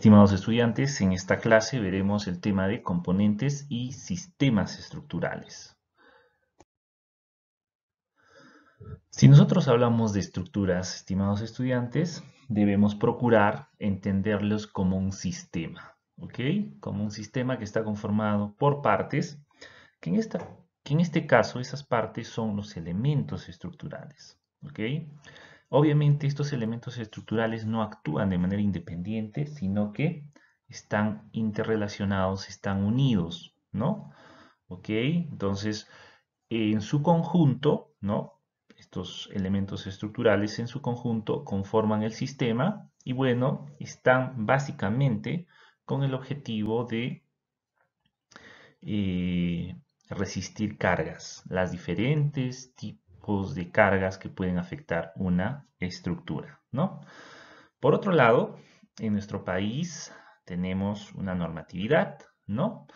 Estimados estudiantes, en esta clase veremos el tema de componentes y sistemas estructurales. Si nosotros hablamos de estructuras, estimados estudiantes, debemos procurar entenderlos como un sistema, ¿ok? Como un sistema que está conformado por partes, que en, este caso esas partes son los elementos estructurales, ¿ok? Obviamente estos elementos estructurales no actúan de manera independiente, sino que están interrelacionados, están unidos, ¿no? ¿Ok? Entonces, en su conjunto, ¿no? Estos elementos estructurales en su conjunto conforman el sistema y bueno, están básicamente con el objetivo de eh, resistir cargas, las diferentes tipos de cargas que pueden afectar una estructura, ¿no? Por otro lado, en nuestro país tenemos una normatividad, ¿no?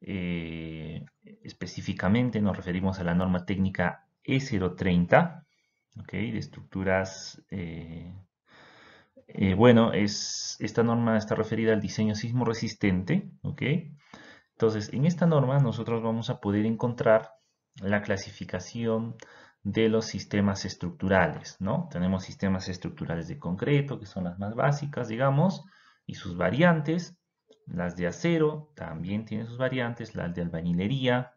Eh, específicamente nos referimos a la norma técnica E030, ¿ok? De estructuras... Eh, eh, bueno, es, esta norma está referida al diseño sismo resistente, ¿ok? Entonces, en esta norma nosotros vamos a poder encontrar la clasificación de los sistemas estructurales, ¿no? Tenemos sistemas estructurales de concreto, que son las más básicas, digamos, y sus variantes. Las de acero también tienen sus variantes, las de albañilería,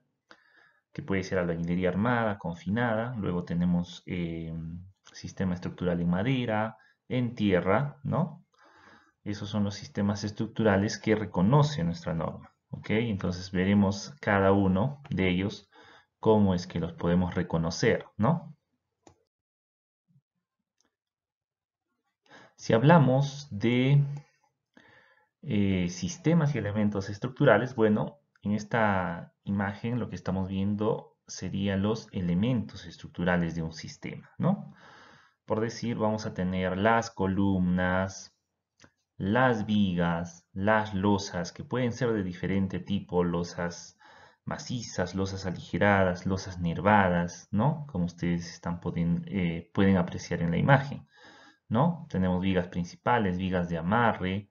que puede ser albañilería armada, confinada. Luego tenemos eh, sistema estructural en madera, en tierra, ¿no? Esos son los sistemas estructurales que reconoce nuestra norma, ¿ok? Entonces veremos cada uno de ellos cómo es que los podemos reconocer, ¿no? Si hablamos de eh, sistemas y elementos estructurales, bueno, en esta imagen lo que estamos viendo serían los elementos estructurales de un sistema, ¿no? Por decir, vamos a tener las columnas, las vigas, las losas, que pueden ser de diferente tipo, losas macizas, losas aligeradas, losas nervadas, ¿no? Como ustedes están pueden, eh, pueden apreciar en la imagen, ¿no? Tenemos vigas principales, vigas de amarre,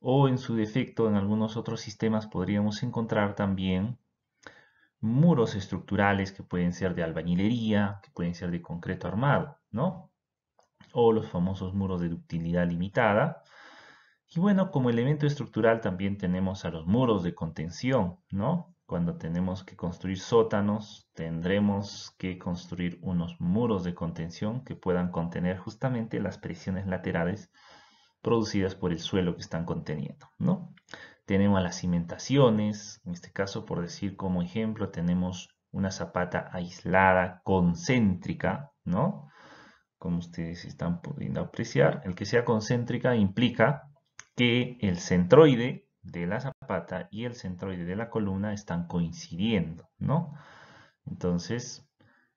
o en su defecto en algunos otros sistemas podríamos encontrar también muros estructurales que pueden ser de albañilería, que pueden ser de concreto armado, ¿no? O los famosos muros de ductilidad limitada. Y bueno, como elemento estructural también tenemos a los muros de contención, ¿no? Cuando tenemos que construir sótanos, tendremos que construir unos muros de contención que puedan contener justamente las presiones laterales producidas por el suelo que están conteniendo, ¿no? Tenemos las cimentaciones, en este caso por decir como ejemplo tenemos una zapata aislada, concéntrica, ¿no? Como ustedes están pudiendo apreciar, el que sea concéntrica implica que el centroide de la zapata y el centroide de la columna están coincidiendo, ¿no? Entonces,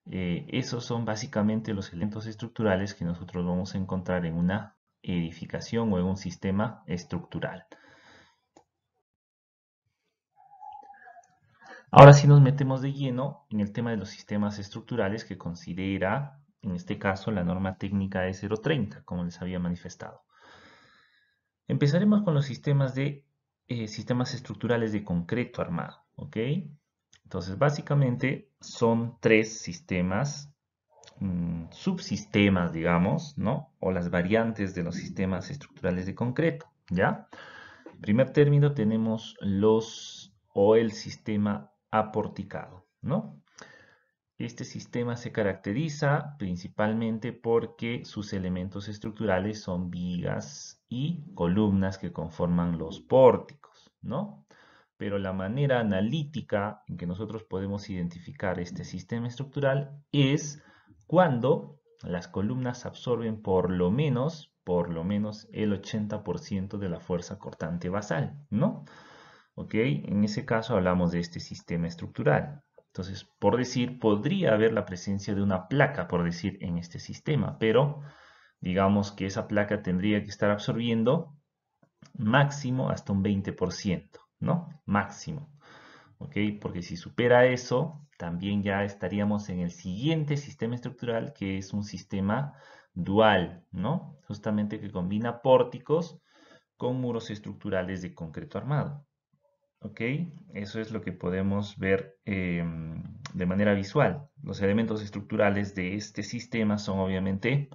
eh, esos son básicamente los elementos estructurales que nosotros vamos a encontrar en una edificación o en un sistema estructural. Ahora sí nos metemos de lleno en el tema de los sistemas estructurales que considera, en este caso, la norma técnica de 030 como les había manifestado. Empezaremos con los sistemas de eh, sistemas estructurales de concreto armado, ¿ok? Entonces, básicamente son tres sistemas, mm, subsistemas, digamos, ¿no? O las variantes de los sistemas estructurales de concreto, ¿ya? primer término tenemos los o el sistema aporticado, ¿no? Este sistema se caracteriza principalmente porque sus elementos estructurales son vigas y columnas que conforman los pórticos, ¿no? Pero la manera analítica en que nosotros podemos identificar este sistema estructural es cuando las columnas absorben por lo menos, por lo menos el 80% de la fuerza cortante basal, ¿no? ¿Ok? En ese caso hablamos de este sistema estructural. Entonces, por decir, podría haber la presencia de una placa, por decir, en este sistema, pero digamos que esa placa tendría que estar absorbiendo máximo hasta un 20%, ¿no? Máximo. ¿Ok? Porque si supera eso, también ya estaríamos en el siguiente sistema estructural, que es un sistema dual, ¿no? Justamente que combina pórticos con muros estructurales de concreto armado. ¿Ok? Eso es lo que podemos ver em, de manera visual. Los elementos estructurales de este sistema son obviamente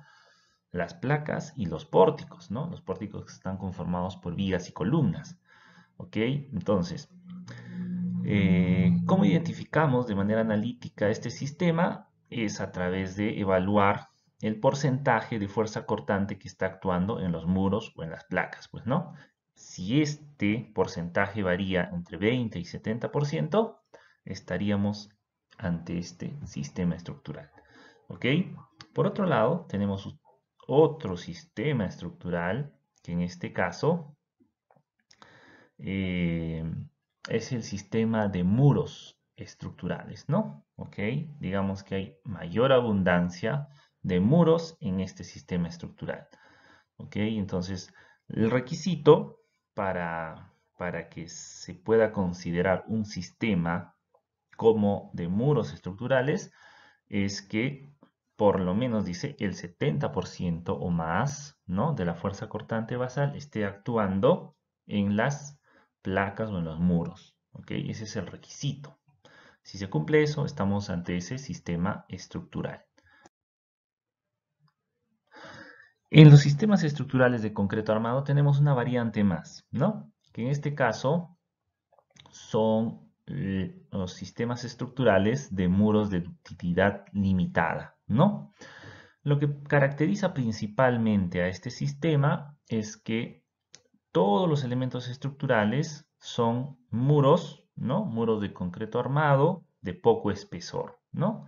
las placas y los pórticos, ¿no? Los pórticos que están conformados por vigas y columnas. ¿Ok? Entonces, eh, ¿cómo identificamos de manera analítica este sistema? Es a través de evaluar el porcentaje de fuerza cortante que está actuando en los muros o en las placas, pues, ¿no? Si este porcentaje varía entre 20 y 70%, estaríamos ante este sistema estructural. ¿Ok? Por otro lado, tenemos otro sistema estructural, que en este caso eh, es el sistema de muros estructurales, ¿no? ¿Ok? Digamos que hay mayor abundancia de muros en este sistema estructural. ¿Ok? Entonces, el requisito para, para que se pueda considerar un sistema como de muros estructurales es que por lo menos dice el 70% o más ¿no? de la fuerza cortante basal esté actuando en las placas o en los muros. Ese es el requisito. Si se cumple eso, estamos ante ese sistema estructural. En los sistemas estructurales de concreto armado tenemos una variante más, ¿no? Que en este caso son eh, los sistemas estructurales de muros de ductilidad limitada, ¿no? Lo que caracteriza principalmente a este sistema es que todos los elementos estructurales son muros, ¿no? Muros de concreto armado de poco espesor, ¿no?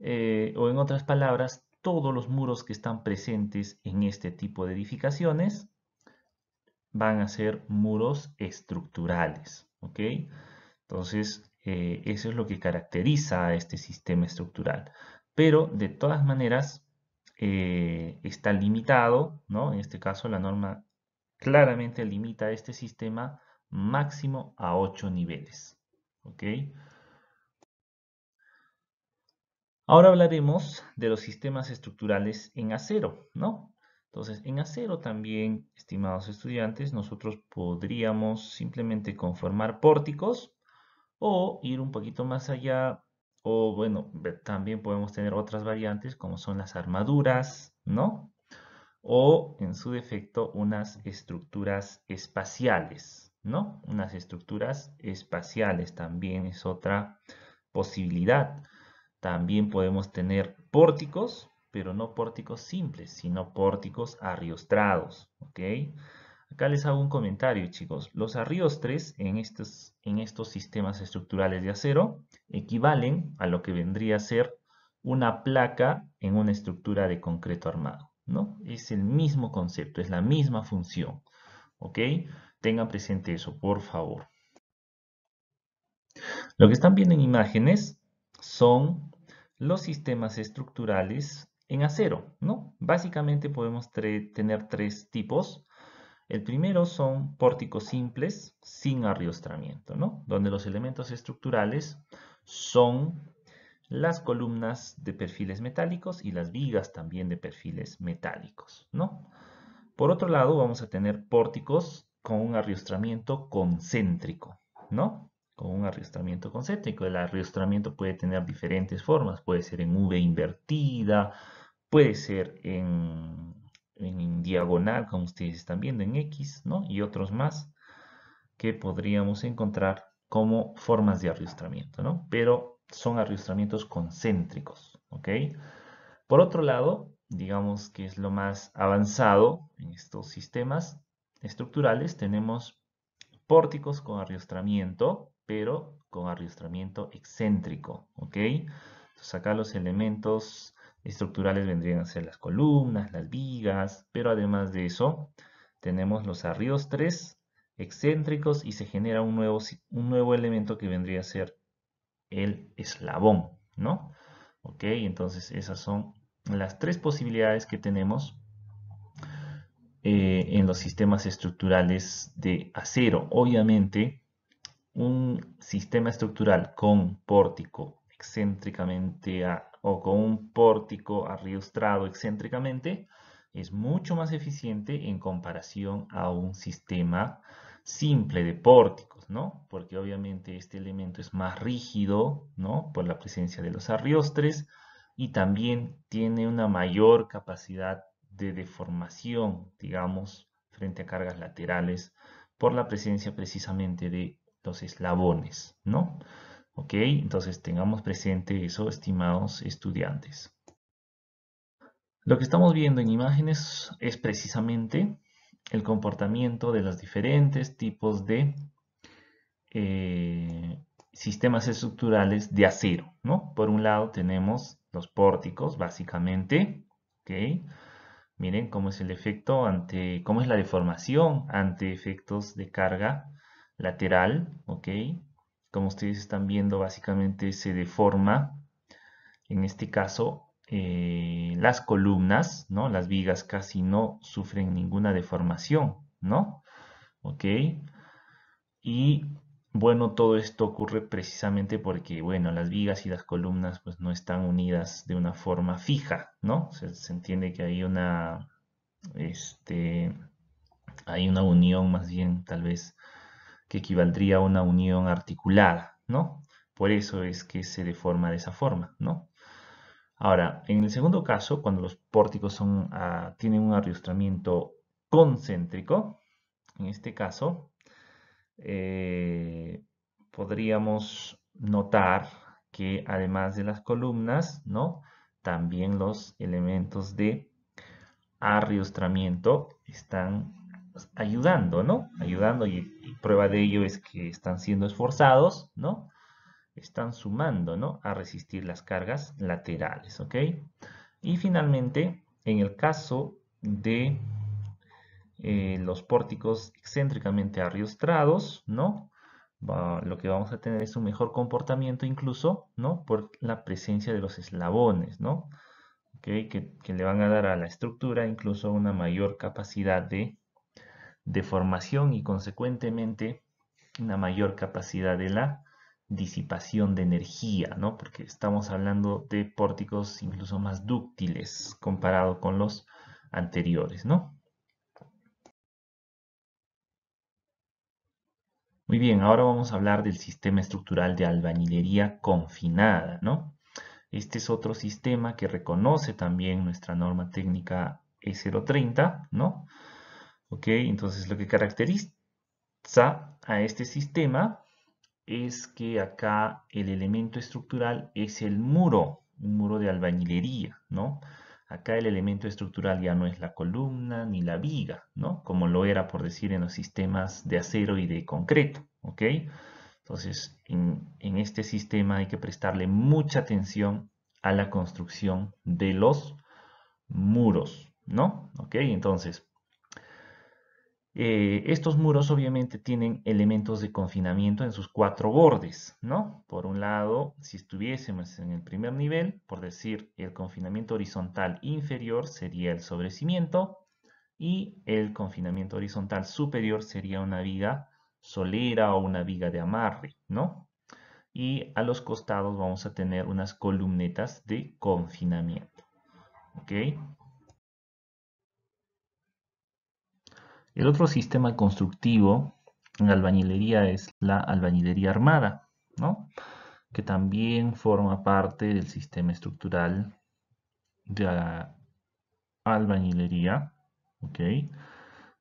Eh, o en otras palabras, todos los muros que están presentes en este tipo de edificaciones van a ser muros estructurales. ¿ok? Entonces, eh, eso es lo que caracteriza a este sistema estructural. Pero, de todas maneras, eh, está limitado, ¿no? En este caso, la norma claramente limita este sistema máximo a 8 niveles. ¿ok? Ahora hablaremos de los sistemas estructurales en acero, ¿no? Entonces, en acero también, estimados estudiantes, nosotros podríamos simplemente conformar pórticos o ir un poquito más allá, o bueno, también podemos tener otras variantes como son las armaduras, ¿no? O, en su defecto, unas estructuras espaciales, ¿no? Unas estructuras espaciales también es otra posibilidad. También podemos tener pórticos, pero no pórticos simples, sino pórticos arriostrados. ¿ok? Acá les hago un comentario, chicos. Los arriostres en estos, en estos sistemas estructurales de acero equivalen a lo que vendría a ser una placa en una estructura de concreto armado. ¿no? Es el mismo concepto, es la misma función. ¿ok? Tengan presente eso, por favor. Lo que están viendo en imágenes son los sistemas estructurales en acero, ¿no? Básicamente podemos tener tres tipos. El primero son pórticos simples sin arriostramiento, ¿no? Donde los elementos estructurales son las columnas de perfiles metálicos y las vigas también de perfiles metálicos, ¿no? Por otro lado, vamos a tener pórticos con un arriostramiento concéntrico, ¿no? con un arriostramiento concéntrico. El arriostramiento puede tener diferentes formas, puede ser en V invertida, puede ser en, diagonal, como ustedes están viendo, en X, ¿no? Y otros más que podríamos encontrar como formas de arriostramiento, ¿no? Pero son arriostramientos concéntricos, ¿ok? Por otro lado, digamos que es lo más avanzado en estos sistemas estructurales, tenemos pórticos con arriostramiento pero con arriostramiento excéntrico, ¿ok? Entonces acá los elementos estructurales vendrían a ser las columnas, las vigas, pero además de eso tenemos los arriostres excéntricos y se genera un nuevo, un nuevo elemento que vendría a ser el eslabón, ¿no? Ok, entonces esas son las tres posibilidades que tenemos eh, en los sistemas estructurales de acero. Obviamente, un sistema estructural con pórtico excéntricamente o con un pórtico arriostrado excéntricamente es mucho más eficiente en comparación a un sistema simple de pórticos, ¿no? Porque obviamente este elemento es más rígido, ¿no? Por la presencia de los arriostres y también tiene una mayor capacidad de deformación, digamos, frente a cargas laterales por la presencia precisamente de eslabones, ¿no? Ok, entonces tengamos presente eso, estimados estudiantes. Lo que estamos viendo en imágenes es precisamente el comportamiento de los diferentes tipos de eh, sistemas estructurales de acero, ¿no? Por un lado tenemos los pórticos, básicamente, ¿ok? Miren cómo es el efecto ante, cómo es la deformación ante efectos de carga lateral, ¿ok? Como ustedes están viendo, básicamente se deforma, en este caso, eh, las columnas, ¿no? Las vigas casi no sufren ninguna deformación, ¿no? ¿Ok? Y bueno, todo esto ocurre precisamente porque, bueno, las vigas y las columnas pues no están unidas de una forma fija, ¿no? Se, se entiende que hay una, este, hay una unión más bien tal vez que equivaldría a una unión articulada, ¿no? Por eso es que se deforma de esa forma, ¿no? Ahora, en el segundo caso, cuando los pórticos son, ah, tienen un arriostramiento concéntrico, en este caso, eh, podríamos notar que además de las columnas, ¿no? También los elementos de arriostramiento están pues, ayudando, ¿no? Ayudando y, prueba de ello es que están siendo esforzados, ¿no? Están sumando, ¿no? A resistir las cargas laterales, ¿ok? Y finalmente, en el caso de eh, los pórticos excéntricamente arriostrados, ¿no? lo que vamos a tener es un mejor comportamiento incluso, ¿no? Por la presencia de los eslabones, ¿no? que, le van a dar a la estructura incluso una mayor capacidad de de formación y consecuentemente una mayor capacidad de la disipación de energía, ¿no? Porque estamos hablando de pórticos incluso más dúctiles comparado con los anteriores, ¿no? Muy bien, ahora vamos a hablar del sistema estructural de albañilería confinada, ¿no? Este es otro sistema que reconoce también nuestra norma técnica E030, ¿no? ¿Ok? Entonces lo que caracteriza a este sistema es que acá el elemento estructural es el muro, un muro de albañilería, ¿no? Acá el elemento estructural ya no es la columna ni la viga, ¿no? Como lo era, por decir, en los sistemas de acero y de concreto, ¿ok? Entonces, en, este sistema hay que prestarle mucha atención a la construcción de los muros, ¿no? ¿Ok? Entonces, eh, estos muros obviamente tienen elementos de confinamiento en sus cuatro bordes, ¿no? Por un lado, si estuviésemos en el primer nivel, por decir, el confinamiento horizontal inferior sería el sobrecimiento y el confinamiento horizontal superior sería una viga solera o una viga de amarre, ¿no? Y a los costados vamos a tener unas columnetas de confinamiento, ¿ok? El otro sistema constructivo en albañilería es la albañilería armada, que también forma parte del sistema estructural de la albañilería.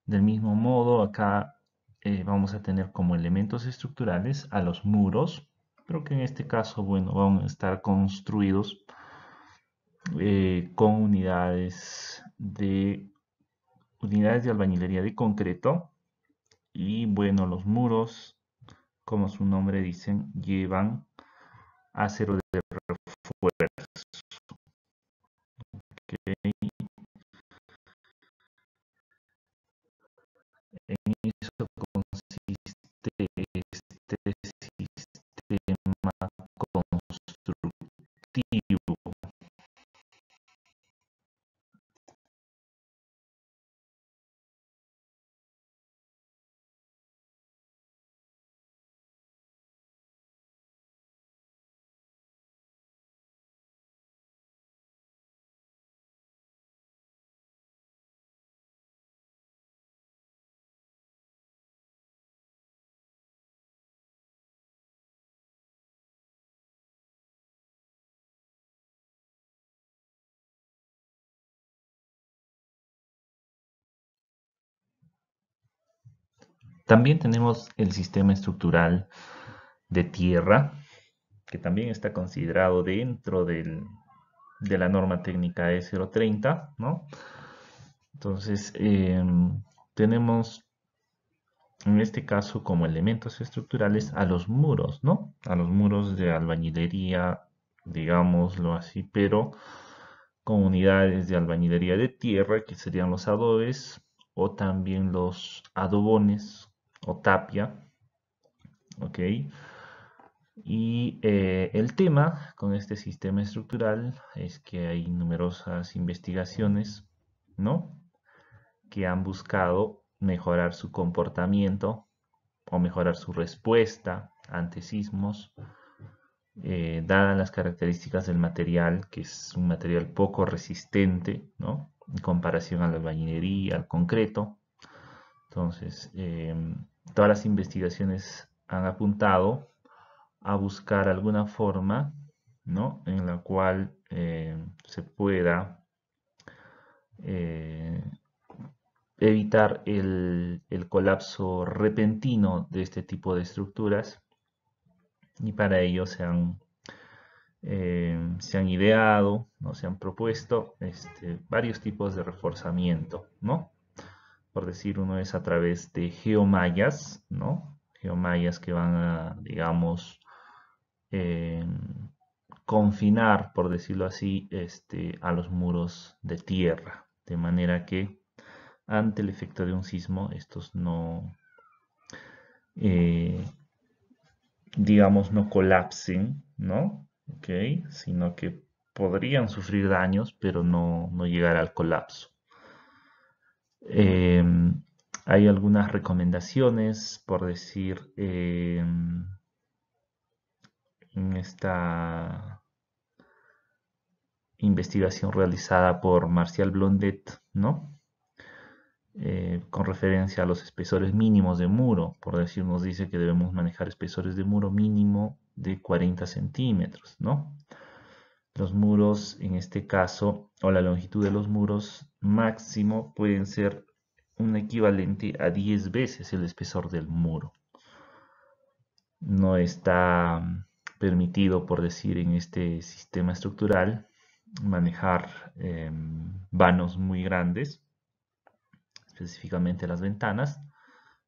Del mismo modo, acá eh, vamos a tener como elementos estructurales a los muros, pero que en este caso, bueno, van a estar construidos eh, con unidades de unidades de albañilería de concreto y bueno, los muros, como su nombre dicen, llevan acero de También tenemos el sistema estructural de tierra, que también está considerado dentro de la norma técnica E030, ¿no? Entonces, em, tenemos en este caso como elementos estructurales a los muros, ¿no? A los muros de albañilería, digámoslo así, pero con unidades de albañilería de tierra, que serían los adobes, o también los adobones, Tapia. ¿Ok? Y eh, el tema con este sistema estructural es que hay numerosas investigaciones, ¿no? Que han buscado mejorar su comportamiento o mejorar su respuesta ante sismos, eh, dadas las características del material, que es un material poco resistente, ¿no? En comparación a la albañilería, al concreto. Entonces, em, todas las investigaciones han apuntado a buscar alguna forma ¿no? en la cual eh, se pueda eh, evitar el, colapso repentino de este tipo de estructuras y para ello se han, eh, ideado, ¿no? se han propuesto este, varios tipos de reforzamiento, ¿no? por decir uno es a través de geomallas, ¿no? Geomallas que van a, digamos, em, confinar, por decirlo así, este, a los muros de tierra, de manera que ante el efecto de un sismo estos no, eh, digamos, no colapsen, ¿no? Okay, sino que podrían sufrir daños, pero no, no llegar al colapso. Em, hay algunas recomendaciones, por decir, em, en esta investigación realizada por Marcial Blondet, ¿no? Eh, con referencia a los espesores mínimos de muro, por decir, nos dice que debemos manejar espesores de muro mínimo de 40 centímetros, ¿no? Los muros, en este caso, o la longitud de los muros máximo pueden ser un equivalente a 10 veces el espesor del muro. No está mm, permitido, por decir, en este sistema estructural manejar em, vanos muy grandes, específicamente las ventanas,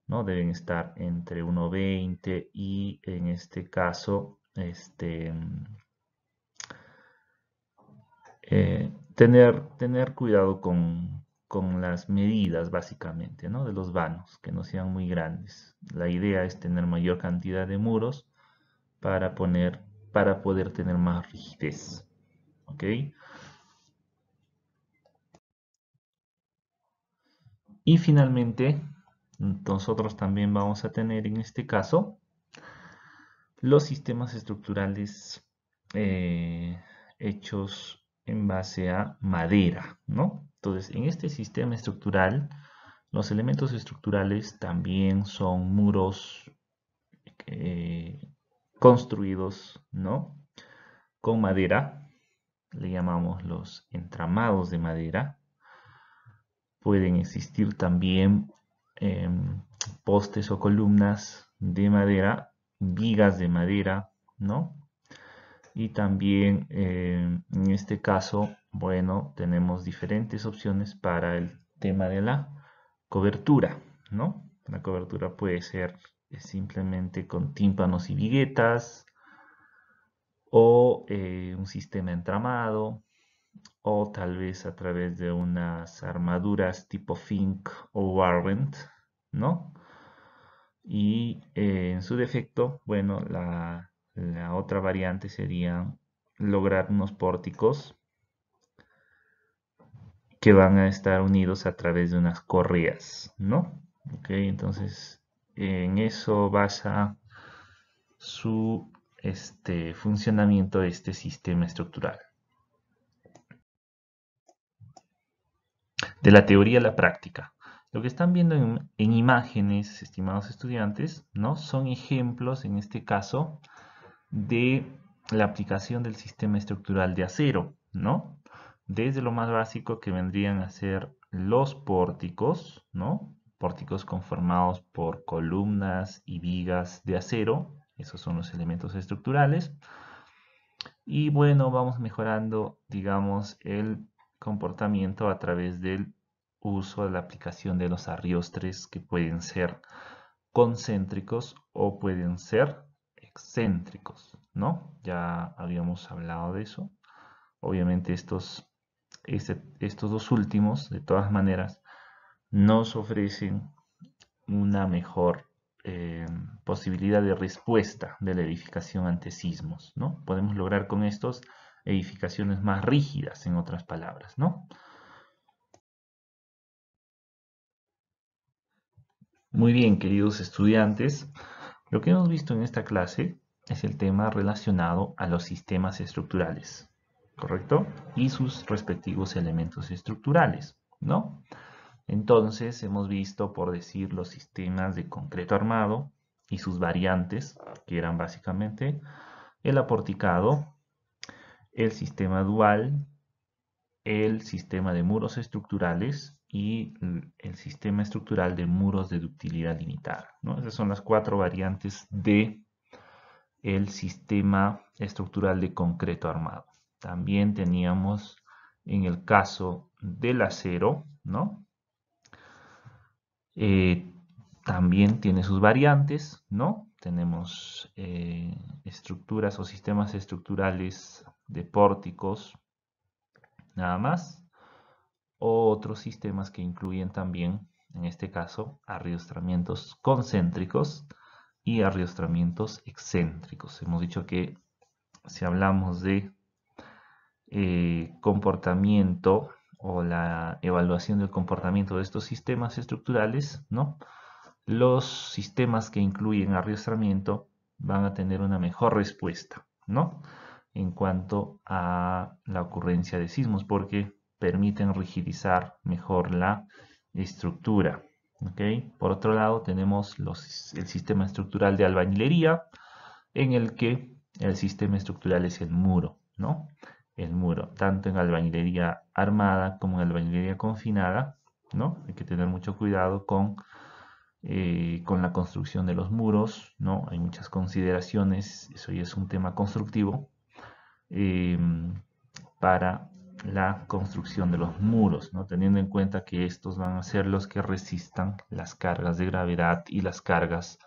¿no? deben estar entre 1,20 y en este caso este, mm, eh, tener, tener cuidado con, las medidas básicamente ¿no? de los vanos, que no sean muy grandes. La idea es tener mayor cantidad de muros para, poner, para poder tener más rigidez. ¿ok? Y finalmente, nosotros también vamos a tener en este caso los sistemas estructurales eh, hechos en base a madera, ¿no? Entonces, en este sistema estructural, los elementos estructurales también son muros eh, construidos, ¿no? Con madera, le llamamos los entramados de madera. Pueden existir también em, postes o columnas de madera, vigas de madera, ¿no? y también eh, en este caso, bueno, tenemos diferentes opciones para el tema de la cobertura, ¿no? La cobertura puede ser eh, simplemente con tímpanos y viguetas o eh, un sistema entramado o tal vez a través de unas armaduras tipo Fink o Warrant, ¿no? Y en su defecto, bueno, la la otra variante sería lograr unos pórticos que van a estar unidos a través de unas correas, ¿no? entonces en eso basa su este, funcionamiento de este sistema estructural. De la teoría a la práctica. Lo que están viendo en, en imágenes, estimados estudiantes, ¿no? son ejemplos, en este caso, de la aplicación del sistema estructural de acero, ¿no? Desde lo más básico que vendrían a ser los pórticos, ¿no? Pórticos conformados por columnas y vigas de acero, esos son los elementos estructurales. Y bueno, vamos mejorando, digamos, el comportamiento a través del uso de la aplicación de los arriostres que pueden ser concéntricos o pueden ser céntricos, ¿no? Ya habíamos hablado de eso. Obviamente estos, este, estos dos últimos, de todas maneras, nos ofrecen una mejor eh, posibilidad de respuesta de la edificación ante sismos, ¿no? Podemos lograr con estos edificaciones más rígidas, en otras palabras, ¿no? Muy bien, queridos estudiantes. Lo que hemos visto en esta clase es el tema relacionado a los sistemas estructurales, ¿correcto? Y sus respectivos elementos estructurales, ¿no? Entonces hemos visto, por decir, los sistemas de concreto armado y sus variantes, que eran básicamente el aporticado, el sistema dual, el sistema de muros estructurales y el sistema estructural de muros de ductilidad limitada. Esas son las cuatro variantes de sistema estructural de concreto armado. También teníamos en el caso del acero, ¿no? Eh, también tiene sus variantes, ¿no? Tenemos eh, estructuras o sistemas estructurales de pórticos, nada más otros sistemas que incluyen también, en este caso, arriostramientos concéntricos y arriostramientos excéntricos. Hemos dicho que si hablamos de eh, comportamiento o la evaluación del comportamiento de estos sistemas estructurales, ¿no? los sistemas que incluyen arriostramiento van a tener una mejor respuesta, ¿no? En cuanto a la ocurrencia de sismos, porque permiten rigidizar mejor la estructura. Por otro lado, tenemos el sistema estructural de albañilería, en el que el sistema estructural es el muro, ¿no? El muro, tanto en albañilería armada como en albañilería confinada, ¿no? Hay que tener mucho cuidado con, eh, con la construcción de los muros, ¿no? Hay muchas consideraciones, eso ya es un tema constructivo, eh, para la construcción de los muros, ¿no? teniendo en cuenta que estos van a ser los que resistan las cargas de gravedad y las cargas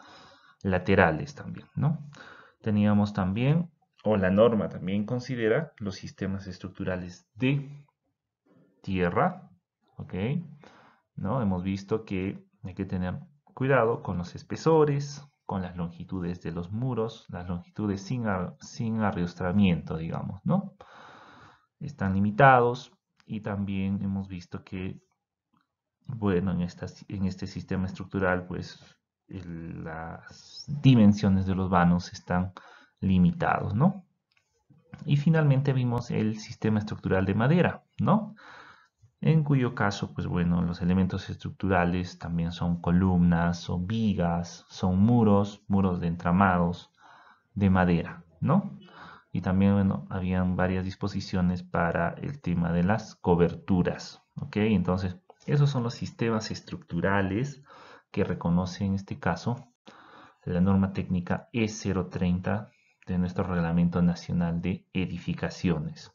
laterales también. ¿no? Teníamos también, o la norma también considera los sistemas estructurales de tierra. ¿ok? ¿no? Hemos visto que hay que tener cuidado con los espesores, con las longitudes de los muros, las longitudes sin, sin arriostramiento, digamos, ¿no? están limitados y también hemos visto que, bueno, en, en este sistema estructural, pues las dimensiones de los vanos están limitados, ¿no? Y finalmente vimos el sistema estructural de madera, ¿no? En cuyo caso, pues bueno, los elementos estructurales también son columnas, son vigas, son muros, muros de entramados de madera, ¿no? y también bueno, habían varias disposiciones para el tema de las coberturas. Entonces, esos son los sistemas estructurales que reconoce en este caso la norma técnica E030 de nuestro Reglamento Nacional de Edificaciones.